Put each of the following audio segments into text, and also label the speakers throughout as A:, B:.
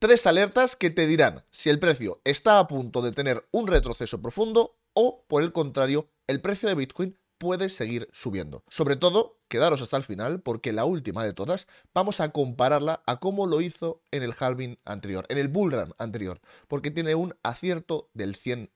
A: tres alertas que te dirán si el precio está a punto de tener un retroceso profundo o, por el contrario, el precio de Bitcoin puede seguir subiendo. Sobre todo, quedaros hasta el final porque la última de todas vamos a compararla a cómo lo hizo en el halving anterior, en el bull run anterior, porque tiene un acierto del 100%.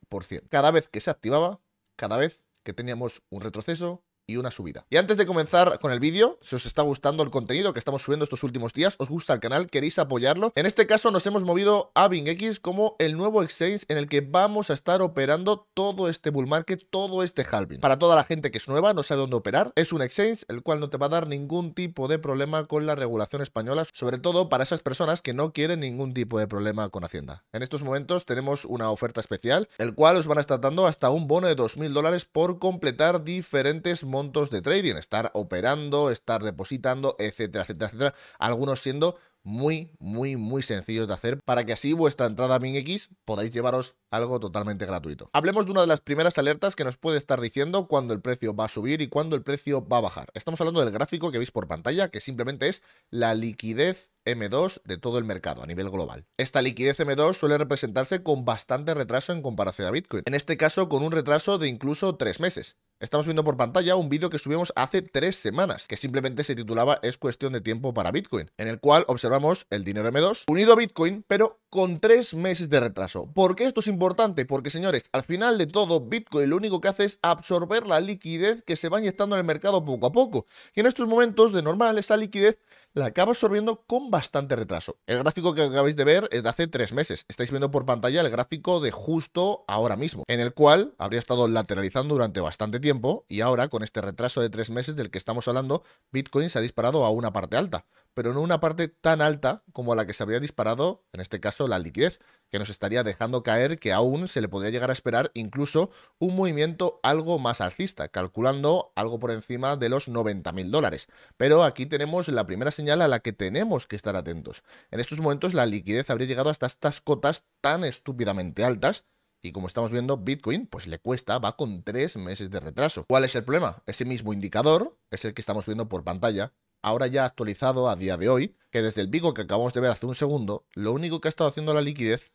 A: Cada vez que se activaba, cada vez que teníamos un retroceso, y una subida. Y antes de comenzar con el vídeo, si os está gustando el contenido que estamos subiendo estos últimos días, os gusta el canal, queréis apoyarlo, en este caso nos hemos movido a BingX como el nuevo exchange en el que vamos a estar operando todo este bull market, todo este halving. Para toda la gente que es nueva, no sabe dónde operar, es un exchange el cual no te va a dar ningún tipo de problema con la regulación española, sobre todo para esas personas que no quieren ningún tipo de problema con Hacienda. En estos momentos tenemos una oferta especial, el cual os van a estar dando hasta un bono de 2.000 dólares por completar diferentes montos de trading, estar operando, estar depositando, etcétera, etcétera, etcétera. Algunos siendo muy, muy, muy sencillos de hacer para que así vuestra entrada a MinX podáis llevaros algo totalmente gratuito. Hablemos de una de las primeras alertas que nos puede estar diciendo cuando el precio va a subir y cuando el precio va a bajar. Estamos hablando del gráfico que veis por pantalla, que simplemente es la liquidez M2 de todo el mercado a nivel global. Esta liquidez M2 suele representarse con bastante retraso en comparación a Bitcoin, en este caso con un retraso de incluso tres meses. Estamos viendo por pantalla un vídeo que subimos hace tres semanas, que simplemente se titulaba Es cuestión de tiempo para Bitcoin, en el cual observamos el dinero M2 unido a Bitcoin, pero con tres meses de retraso. ¿Por qué esto es importante? Porque, señores, al final de todo, Bitcoin lo único que hace es absorber la liquidez que se va inyectando en el mercado poco a poco. Y en estos momentos, de normal, esa liquidez la acaba absorbiendo con bastante retraso. El gráfico que acabáis de ver es de hace tres meses. Estáis viendo por pantalla el gráfico de justo ahora mismo, en el cual habría estado lateralizando durante bastante tiempo y ahora, con este retraso de tres meses del que estamos hablando, Bitcoin se ha disparado a una parte alta pero no una parte tan alta como la que se habría disparado, en este caso, la liquidez, que nos estaría dejando caer que aún se le podría llegar a esperar incluso un movimiento algo más alcista, calculando algo por encima de los 90.000 dólares. Pero aquí tenemos la primera señal a la que tenemos que estar atentos. En estos momentos la liquidez habría llegado hasta estas cotas tan estúpidamente altas y como estamos viendo, Bitcoin pues le cuesta, va con tres meses de retraso. ¿Cuál es el problema? Ese mismo indicador es el que estamos viendo por pantalla ahora ya actualizado a día de hoy, que desde el pico que acabamos de ver hace un segundo, lo único que ha estado haciendo la liquidez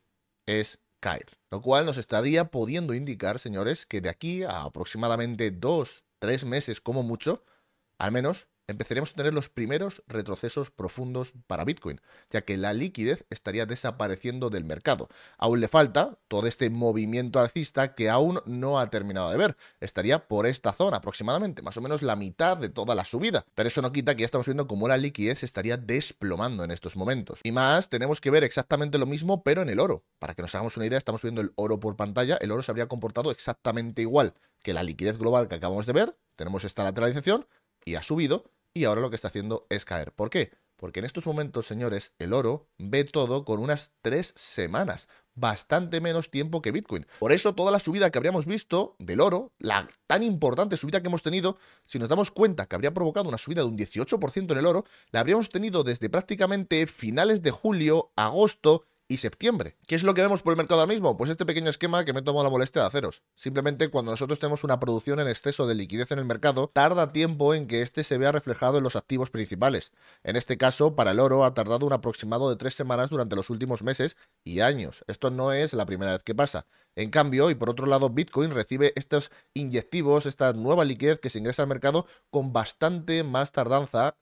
A: es caer. Lo cual nos estaría pudiendo indicar, señores, que de aquí a aproximadamente 2, 3 meses como mucho, al menos empezaremos a tener los primeros retrocesos profundos para Bitcoin, ya que la liquidez estaría desapareciendo del mercado. Aún le falta todo este movimiento alcista que aún no ha terminado de ver. Estaría por esta zona aproximadamente, más o menos la mitad de toda la subida. Pero eso no quita que ya estamos viendo cómo la liquidez estaría desplomando en estos momentos. Y más, tenemos que ver exactamente lo mismo, pero en el oro. Para que nos hagamos una idea, estamos viendo el oro por pantalla. El oro se habría comportado exactamente igual que la liquidez global que acabamos de ver. Tenemos esta lateralización y ha subido, y ahora lo que está haciendo es caer. ¿Por qué? Porque en estos momentos, señores, el oro ve todo con unas tres semanas, bastante menos tiempo que Bitcoin. Por eso toda la subida que habríamos visto del oro, la tan importante subida que hemos tenido, si nos damos cuenta que habría provocado una subida de un 18% en el oro, la habríamos tenido desde prácticamente finales de julio, agosto y septiembre. ¿Qué es lo que vemos por el mercado ahora mismo? Pues este pequeño esquema que me tomo la molestia de haceros. Simplemente cuando nosotros tenemos una producción en exceso de liquidez en el mercado, tarda tiempo en que este se vea reflejado en los activos principales. En este caso, para el oro ha tardado un aproximado de tres semanas durante los últimos meses y años. Esto no es la primera vez que pasa. En cambio, y por otro lado, Bitcoin recibe estos inyectivos, esta nueva liquidez que se ingresa al mercado con bastante más tardanza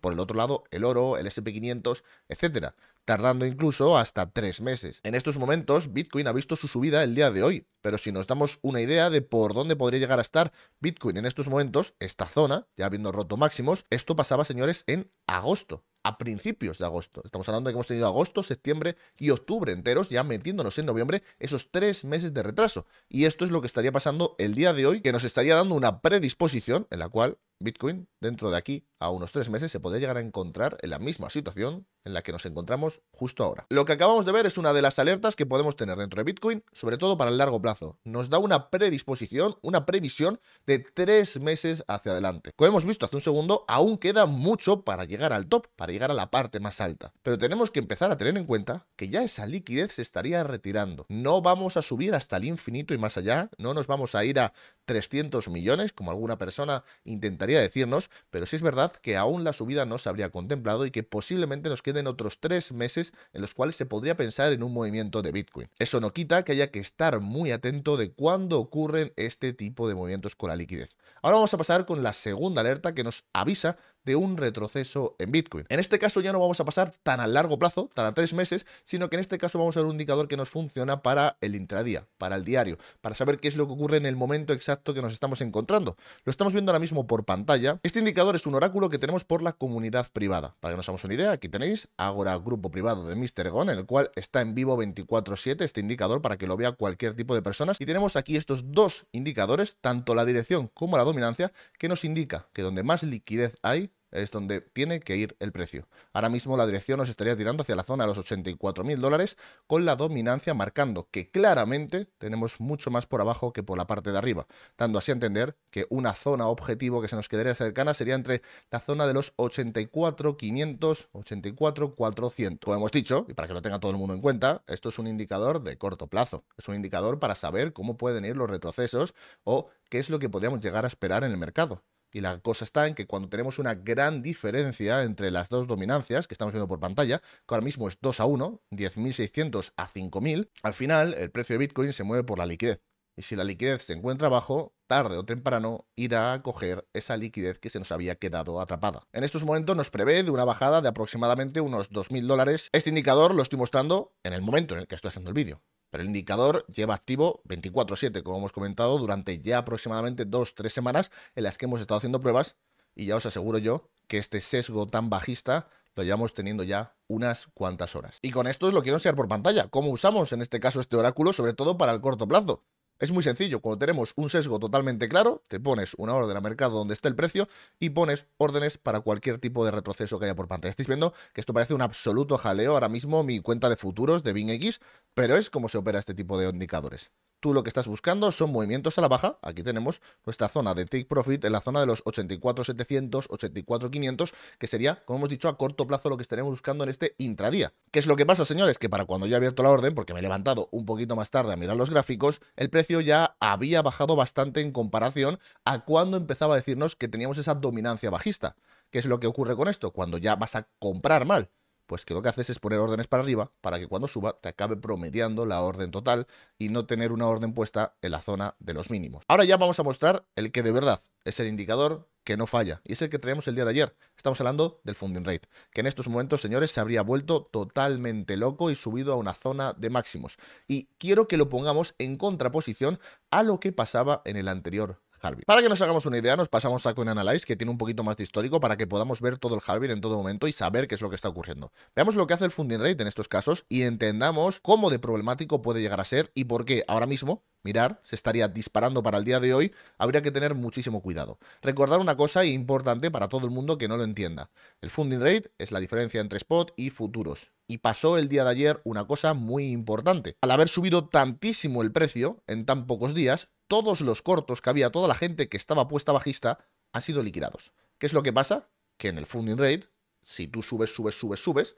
A: por el otro lado el oro, el SP500, etc., tardando incluso hasta tres meses. En estos momentos, Bitcoin ha visto su subida el día de hoy, pero si nos damos una idea de por dónde podría llegar a estar Bitcoin en estos momentos, esta zona, ya habiendo roto máximos, esto pasaba, señores, en agosto, a principios de agosto. Estamos hablando de que hemos tenido agosto, septiembre y octubre enteros, ya metiéndonos en noviembre, esos tres meses de retraso. Y esto es lo que estaría pasando el día de hoy, que nos estaría dando una predisposición en la cual Bitcoin dentro de aquí a unos tres meses se podría llegar a encontrar en la misma situación en la que nos encontramos justo ahora. Lo que acabamos de ver es una de las alertas que podemos tener dentro de Bitcoin, sobre todo para el largo plazo. Nos da una predisposición, una previsión de tres meses hacia adelante. Como hemos visto hace un segundo, aún queda mucho para llegar al top, para llegar a la parte más alta. Pero tenemos que empezar a tener en cuenta que ya esa liquidez se estaría retirando. No vamos a subir hasta el infinito y más allá, no nos vamos a ir a 300 millones, como alguna persona intentaría decirnos, pero sí es verdad que aún la subida no se habría contemplado y que posiblemente nos queden otros tres meses en los cuales se podría pensar en un movimiento de Bitcoin. Eso no quita que haya que estar muy atento de cuándo ocurren este tipo de movimientos con la liquidez. Ahora vamos a pasar con la segunda alerta que nos avisa de un retroceso en Bitcoin. En este caso ya no vamos a pasar tan a largo plazo, tan a tres meses, sino que en este caso vamos a ver un indicador que nos funciona para el intradía, para el diario, para saber qué es lo que ocurre en el momento exacto que nos estamos encontrando. Lo estamos viendo ahora mismo por pantalla. Este indicador es un oráculo que tenemos por la comunidad privada. Para que nos hagamos una idea, aquí tenéis Agora Grupo Privado de Mr. Gone, en el cual está en vivo 24-7 este indicador para que lo vea cualquier tipo de personas. Y tenemos aquí estos dos indicadores, tanto la dirección como la dominancia, que nos indica que donde más liquidez hay, es donde tiene que ir el precio. Ahora mismo la dirección nos estaría tirando hacia la zona de los 84.000 dólares con la dominancia marcando que claramente tenemos mucho más por abajo que por la parte de arriba, dando así a entender que una zona objetivo que se nos quedaría cercana sería entre la zona de los 84.500, 84.400. Como hemos dicho, y para que lo tenga todo el mundo en cuenta, esto es un indicador de corto plazo, es un indicador para saber cómo pueden ir los retrocesos o qué es lo que podríamos llegar a esperar en el mercado. Y la cosa está en que cuando tenemos una gran diferencia entre las dos dominancias que estamos viendo por pantalla, que ahora mismo es 2 a 1, 10.600 a 5.000, al final el precio de Bitcoin se mueve por la liquidez. Y si la liquidez se encuentra abajo, tarde o temprano irá a coger esa liquidez que se nos había quedado atrapada. En estos momentos nos prevé de una bajada de aproximadamente unos 2.000 dólares. Este indicador lo estoy mostrando en el momento en el que estoy haciendo el vídeo. Pero el indicador lleva activo 24/7, como hemos comentado, durante ya aproximadamente 2-3 semanas en las que hemos estado haciendo pruebas y ya os aseguro yo que este sesgo tan bajista lo llevamos teniendo ya unas cuantas horas. Y con esto os lo quiero enseñar por pantalla, cómo usamos en este caso este oráculo, sobre todo para el corto plazo. Es muy sencillo, cuando tenemos un sesgo totalmente claro, te pones una orden a mercado donde esté el precio y pones órdenes para cualquier tipo de retroceso que haya por pantalla. Estáis viendo que esto parece un absoluto jaleo ahora mismo mi cuenta de futuros de BINX, pero es como se opera este tipo de indicadores tú lo que estás buscando son movimientos a la baja. Aquí tenemos nuestra zona de take profit en la zona de los 84,700, 84,500, que sería, como hemos dicho, a corto plazo lo que estaremos buscando en este intradía. ¿Qué es lo que pasa, señores? Que para cuando yo he abierto la orden, porque me he levantado un poquito más tarde a mirar los gráficos, el precio ya había bajado bastante en comparación a cuando empezaba a decirnos que teníamos esa dominancia bajista. ¿Qué es lo que ocurre con esto? Cuando ya vas a comprar mal pues que lo que haces es poner órdenes para arriba para que cuando suba te acabe promediando la orden total y no tener una orden puesta en la zona de los mínimos. Ahora ya vamos a mostrar el que de verdad es el indicador que no falla y es el que traemos el día de ayer. Estamos hablando del funding rate, que en estos momentos, señores, se habría vuelto totalmente loco y subido a una zona de máximos. Y quiero que lo pongamos en contraposición a lo que pasaba en el anterior para que nos hagamos una idea, nos pasamos a Analyze, que tiene un poquito más de histórico para que podamos ver todo el hardware en todo momento y saber qué es lo que está ocurriendo. Veamos lo que hace el funding rate en estos casos y entendamos cómo de problemático puede llegar a ser y por qué ahora mismo mirar, se estaría disparando para el día de hoy, habría que tener muchísimo cuidado. Recordar una cosa importante para todo el mundo que no lo entienda. El funding rate es la diferencia entre spot y futuros. Y pasó el día de ayer una cosa muy importante. Al haber subido tantísimo el precio en tan pocos días, todos los cortos que había, toda la gente que estaba puesta bajista, han sido liquidados. ¿Qué es lo que pasa? Que en el funding rate, si tú subes, subes, subes, subes,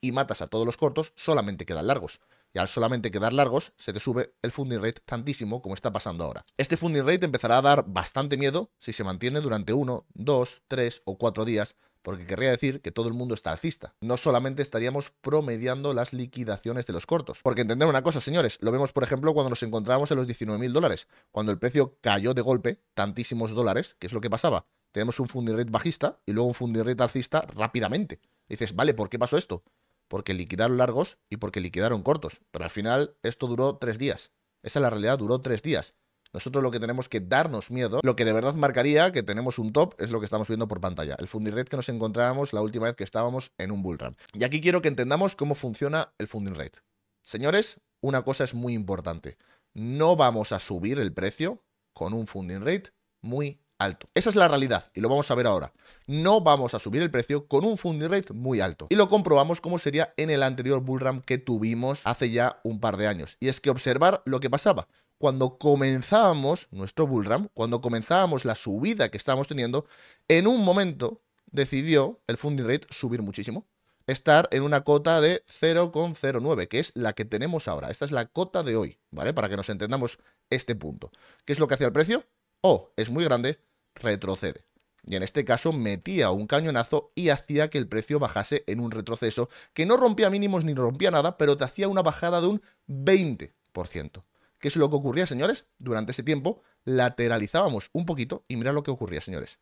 A: y matas a todos los cortos, solamente quedan largos. Y al solamente quedar largos, se te sube el funding rate tantísimo como está pasando ahora. Este funding rate empezará a dar bastante miedo si se mantiene durante 1, 2, 3 o 4 días porque querría decir que todo el mundo está alcista. No solamente estaríamos promediando las liquidaciones de los cortos. Porque entender una cosa, señores, lo vemos por ejemplo cuando nos encontramos en los 19.000 dólares, cuando el precio cayó de golpe, tantísimos dólares, ¿qué es lo que pasaba? Tenemos un funding bajista y luego un funding alcista rápidamente. dices, vale, ¿por qué pasó esto? Porque liquidaron largos y porque liquidaron cortos. Pero al final esto duró tres días. Esa es la realidad, duró tres días. Nosotros lo que tenemos que darnos miedo, lo que de verdad marcaría que tenemos un top, es lo que estamos viendo por pantalla, el funding rate que nos encontrábamos la última vez que estábamos en un bull Y aquí quiero que entendamos cómo funciona el funding rate. Señores, una cosa es muy importante. No vamos a subir el precio con un funding rate muy alto. Esa es la realidad y lo vamos a ver ahora. No vamos a subir el precio con un funding rate muy alto. Y lo comprobamos como sería en el anterior bullram que tuvimos hace ya un par de años. Y es que observar lo que pasaba cuando comenzábamos, nuestro bullram, cuando comenzábamos la subida que estábamos teniendo, en un momento decidió el funding rate subir muchísimo. Estar en una cota de 0,09, que es la que tenemos ahora. Esta es la cota de hoy, ¿vale? Para que nos entendamos este punto. ¿Qué es lo que hacía el precio? O oh, es muy grande, retrocede. Y en este caso metía un cañonazo y hacía que el precio bajase en un retroceso que no rompía mínimos ni rompía nada, pero te hacía una bajada de un 20%. ¿Qué es lo que ocurría, señores? Durante ese tiempo lateralizábamos un poquito y mirad lo que ocurría, señores.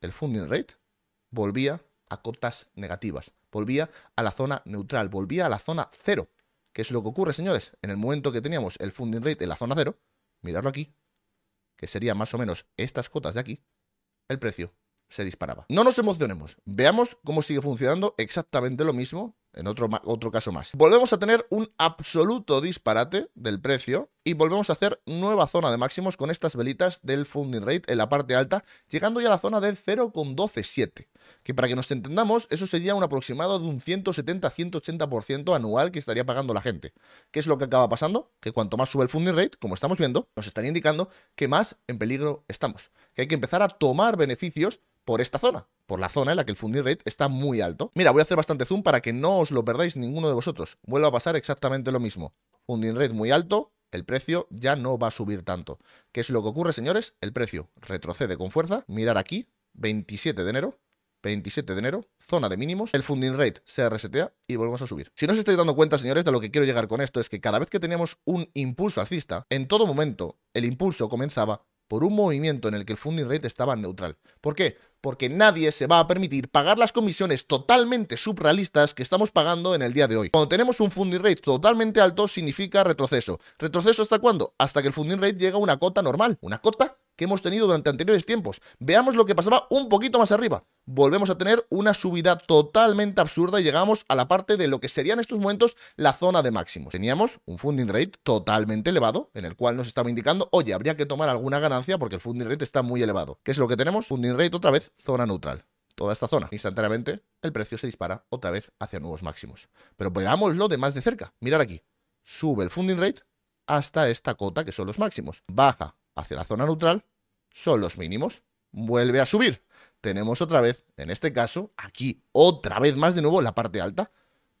A: El funding rate volvía a cotas negativas, volvía a la zona neutral, volvía a la zona cero. ¿Qué es lo que ocurre, señores? En el momento que teníamos el funding rate en la zona cero, miradlo aquí, que sería más o menos estas cotas de aquí, el precio se disparaba. No nos emocionemos, veamos cómo sigue funcionando exactamente lo mismo en otro, otro caso más. Volvemos a tener un absoluto disparate del precio y volvemos a hacer nueva zona de máximos con estas velitas del funding rate en la parte alta, llegando ya a la zona del 0,127. Que para que nos entendamos, eso sería un aproximado de un 170-180% anual que estaría pagando la gente. ¿Qué es lo que acaba pasando? Que cuanto más sube el funding rate, como estamos viendo, nos estaría indicando que más en peligro estamos. Que hay que empezar a tomar beneficios por esta zona, por la zona en la que el funding rate está muy alto. Mira, voy a hacer bastante zoom para que no os lo perdáis ninguno de vosotros. Vuelve a pasar exactamente lo mismo. Funding rate muy alto, el precio ya no va a subir tanto. ¿Qué es lo que ocurre, señores? El precio retrocede con fuerza. Mirad aquí, 27 de enero, 27 de enero, zona de mínimos, el funding rate se resetea y volvemos a subir. Si no os estáis dando cuenta, señores, de lo que quiero llegar con esto es que cada vez que teníamos un impulso alcista, en todo momento el impulso comenzaba por un movimiento en el que el funding rate estaba neutral. ¿Por qué? porque nadie se va a permitir pagar las comisiones totalmente subrealistas que estamos pagando en el día de hoy. Cuando tenemos un funding rate totalmente alto significa retroceso. ¿Retroceso hasta cuándo? Hasta que el funding rate llega a una cota normal, una cota que hemos tenido durante anteriores tiempos. Veamos lo que pasaba un poquito más arriba. Volvemos a tener una subida totalmente absurda y llegamos a la parte de lo que sería en estos momentos la zona de máximos. Teníamos un funding rate totalmente elevado, en el cual nos estaba indicando, oye, habría que tomar alguna ganancia porque el funding rate está muy elevado. ¿Qué es lo que tenemos? Funding rate otra vez, zona neutral toda esta zona. Instantáneamente, el precio se dispara otra vez hacia nuevos máximos. Pero veámoslo de más de cerca. Mirar aquí. Sube el funding rate hasta esta cota que son los máximos. Baja hacia la zona neutral son los mínimos. Vuelve a subir. Tenemos otra vez, en este caso, aquí otra vez más de nuevo la parte alta.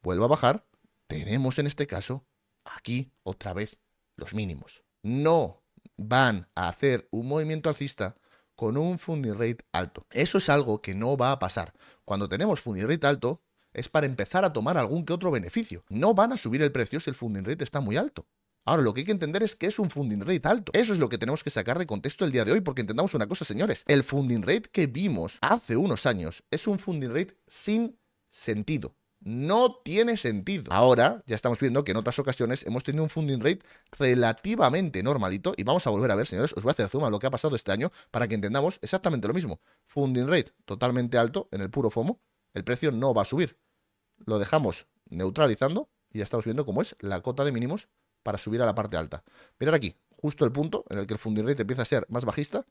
A: Vuelve a bajar. Tenemos en este caso aquí otra vez los mínimos. No van a hacer un movimiento alcista con un funding rate alto. Eso es algo que no va a pasar. Cuando tenemos funding rate alto, es para empezar a tomar algún que otro beneficio. No van a subir el precio si el funding rate está muy alto. Ahora, lo que hay que entender es que es un funding rate alto. Eso es lo que tenemos que sacar de contexto el día de hoy, porque entendamos una cosa, señores. El funding rate que vimos hace unos años es un funding rate sin sentido. No tiene sentido. Ahora ya estamos viendo que en otras ocasiones hemos tenido un funding rate relativamente normalito y vamos a volver a ver, señores, os voy a hacer zoom a lo que ha pasado este año para que entendamos exactamente lo mismo. Funding rate totalmente alto en el puro FOMO, el precio no va a subir. Lo dejamos neutralizando y ya estamos viendo cómo es la cota de mínimos para subir a la parte alta. Mirad aquí, justo el punto en el que el funding rate empieza a ser más bajista,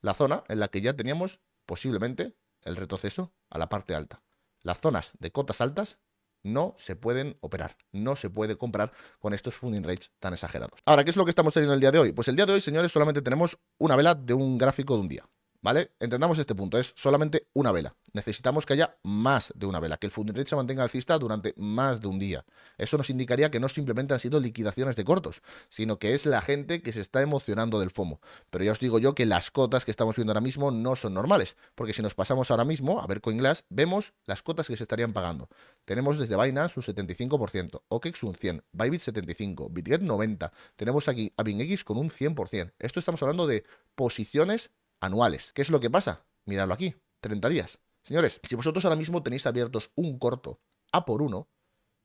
A: la zona en la que ya teníamos posiblemente el retroceso a la parte alta. Las zonas de cotas altas no se pueden operar, no se puede comprar con estos funding rates tan exagerados. Ahora, ¿qué es lo que estamos teniendo el día de hoy? Pues el día de hoy, señores, solamente tenemos una vela de un gráfico de un día. ¿Vale? Entendamos este punto, es solamente una vela. Necesitamos que haya más de una vela, que el funding se mantenga alcista durante más de un día. Eso nos indicaría que no simplemente han sido liquidaciones de cortos, sino que es la gente que se está emocionando del FOMO. Pero ya os digo yo que las cotas que estamos viendo ahora mismo no son normales, porque si nos pasamos ahora mismo a ver CoinGlass, vemos las cotas que se estarían pagando. Tenemos desde Binance un 75%, OKEX un 100%, Bybit 75%, BitGet 90%, tenemos aquí a con un 100%. Esto estamos hablando de posiciones anuales. ¿Qué es lo que pasa? Miradlo aquí, 30 días. Señores, si vosotros ahora mismo tenéis abiertos un corto a por uno,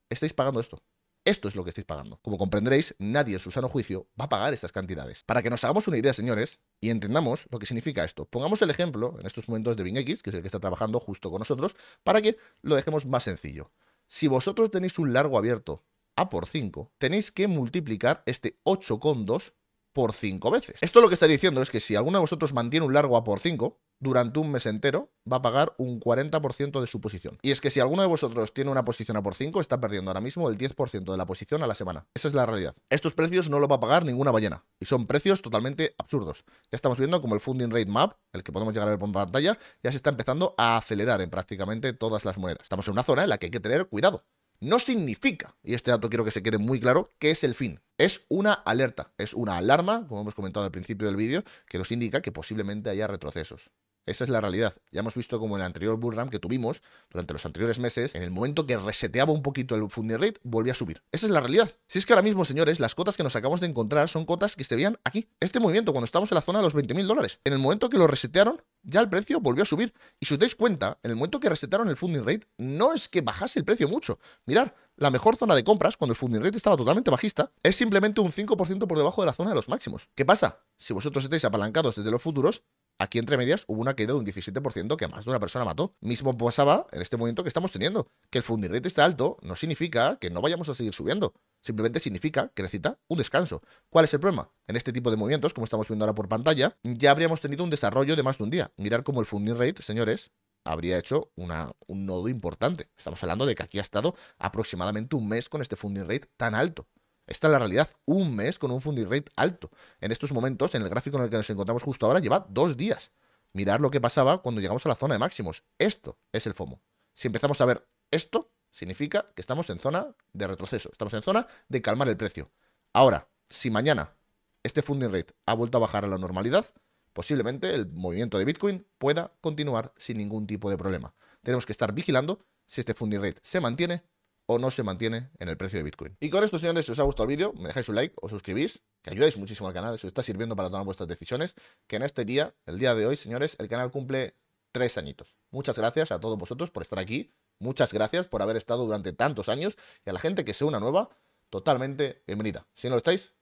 A: estáis pagando esto. Esto es lo que estáis pagando. Como comprenderéis, nadie en su sano juicio va a pagar estas cantidades. Para que nos hagamos una idea, señores, y entendamos lo que significa esto, pongamos el ejemplo en estos momentos de BingX, que es el que está trabajando justo con nosotros, para que lo dejemos más sencillo. Si vosotros tenéis un largo abierto a por 5, tenéis que multiplicar este 8,2 por cinco veces. Esto lo que está diciendo es que si alguno de vosotros mantiene un largo a por 5, durante un mes entero va a pagar un 40% de su posición. Y es que si alguno de vosotros tiene una posición a por 5, está perdiendo ahora mismo el 10% de la posición a la semana. Esa es la realidad. Estos precios no lo va a pagar ninguna ballena. Y son precios totalmente absurdos. Ya estamos viendo como el funding rate map, el que podemos llegar a ver por pantalla, ya se está empezando a acelerar en prácticamente todas las monedas. Estamos en una zona en la que hay que tener cuidado. No significa, y este dato quiero que se quede muy claro, que es el fin. Es una alerta, es una alarma, como hemos comentado al principio del vídeo, que nos indica que posiblemente haya retrocesos. Esa es la realidad. Ya hemos visto como en el anterior bullrun que tuvimos, durante los anteriores meses, en el momento que reseteaba un poquito el funding rate, volvía a subir. Esa es la realidad. Si es que ahora mismo, señores, las cotas que nos acabamos de encontrar son cotas que se veían aquí. Este movimiento, cuando estábamos en la zona de los 20.000 dólares. En el momento que lo resetearon, ya el precio volvió a subir. Y si os dais cuenta, en el momento que resetearon el funding rate, no es que bajase el precio mucho. Mirad, la mejor zona de compras, cuando el funding rate estaba totalmente bajista, es simplemente un 5% por debajo de la zona de los máximos. ¿Qué pasa? Si vosotros estáis apalancados desde los futuros, Aquí entre medias hubo una caída de un 17% que más de una persona mató. Mismo pasaba en este momento que estamos teniendo. Que el funding rate esté alto no significa que no vayamos a seguir subiendo. Simplemente significa que necesita un descanso. ¿Cuál es el problema? En este tipo de movimientos, como estamos viendo ahora por pantalla, ya habríamos tenido un desarrollo de más de un día. Mirar cómo el funding rate, señores, habría hecho un nodo importante. Estamos hablando de que aquí ha estado aproximadamente un mes con este funding rate tan alto. Esta es la realidad. Un mes con un funding rate alto. En estos momentos, en el gráfico en el que nos encontramos justo ahora, lleva dos días. Mirar lo que pasaba cuando llegamos a la zona de máximos. Esto es el FOMO. Si empezamos a ver esto, significa que estamos en zona de retroceso. Estamos en zona de calmar el precio. Ahora, si mañana este funding rate ha vuelto a bajar a la normalidad, posiblemente el movimiento de Bitcoin pueda continuar sin ningún tipo de problema. Tenemos que estar vigilando si este funding rate se mantiene o no se mantiene en el precio de Bitcoin. Y con esto, señores, si os ha gustado el vídeo, me dejáis un like, os suscribís, que ayudáis muchísimo al canal, eso está sirviendo para tomar vuestras decisiones, que en este día, el día de hoy, señores, el canal cumple tres añitos. Muchas gracias a todos vosotros por estar aquí, muchas gracias por haber estado durante tantos años y a la gente que sea una nueva, totalmente bienvenida. Si no lo estáis,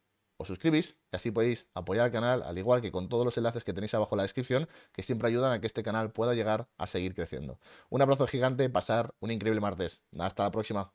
A: suscribís y así podéis apoyar al canal, al igual que con todos los enlaces que tenéis abajo en la descripción, que siempre ayudan a que este canal pueda llegar a seguir creciendo. Un abrazo gigante, pasar un increíble martes. Hasta la próxima.